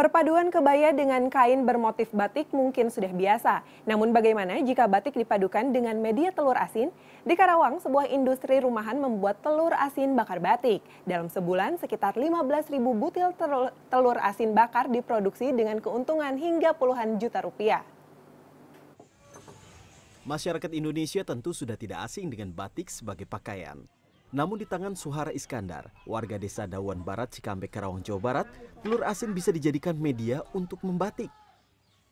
Perpaduan kebaya dengan kain bermotif batik mungkin sudah biasa. Namun bagaimana jika batik dipadukan dengan media telur asin? Di Karawang, sebuah industri rumahan membuat telur asin bakar batik. Dalam sebulan, sekitar 15.000 butil telur asin bakar diproduksi dengan keuntungan hingga puluhan juta rupiah. Masyarakat Indonesia tentu sudah tidak asing dengan batik sebagai pakaian. Namun di tangan Suhara Iskandar, warga desa Dawan Barat Cikampek Karawang Jawa Barat, telur asin bisa dijadikan media untuk membatik.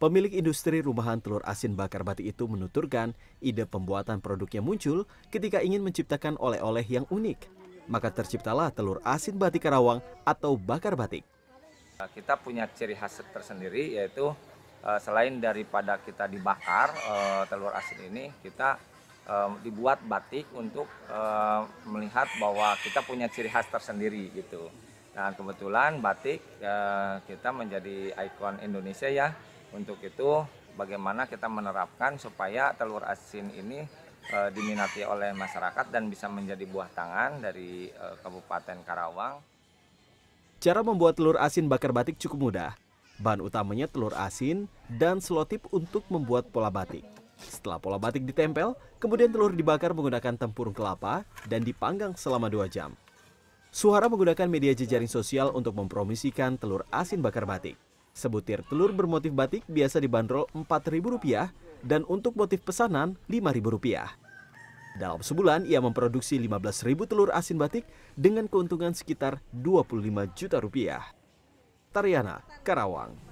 Pemilik industri rumahan telur asin bakar batik itu menuturkan ide pembuatan produknya muncul ketika ingin menciptakan oleh-oleh yang unik. Maka terciptalah telur asin batik Karawang atau bakar batik. Kita punya ciri khas tersendiri yaitu eh, selain daripada kita dibakar eh, telur asin ini, kita dibuat batik untuk melihat bahwa kita punya ciri khas tersendiri gitu. Dan kebetulan batik ya, kita menjadi ikon Indonesia ya. Untuk itu bagaimana kita menerapkan supaya telur asin ini eh, diminati oleh masyarakat dan bisa menjadi buah tangan dari eh, Kabupaten Karawang. Cara membuat telur asin bakar batik cukup mudah. Bahan utamanya telur asin dan selotip untuk membuat pola batik. Setelah pola batik ditempel, kemudian telur dibakar menggunakan tempurung kelapa dan dipanggang selama dua jam. Suhara menggunakan media jejaring sosial untuk mempromosikan telur asin bakar batik. Sebutir telur bermotif batik biasa dibanderol Rp4.000 dan untuk motif pesanan Rp5.000. Dalam sebulan, ia memproduksi 15.000 telur asin batik dengan keuntungan sekitar 25 juta rupiah. Tariana, Karawang.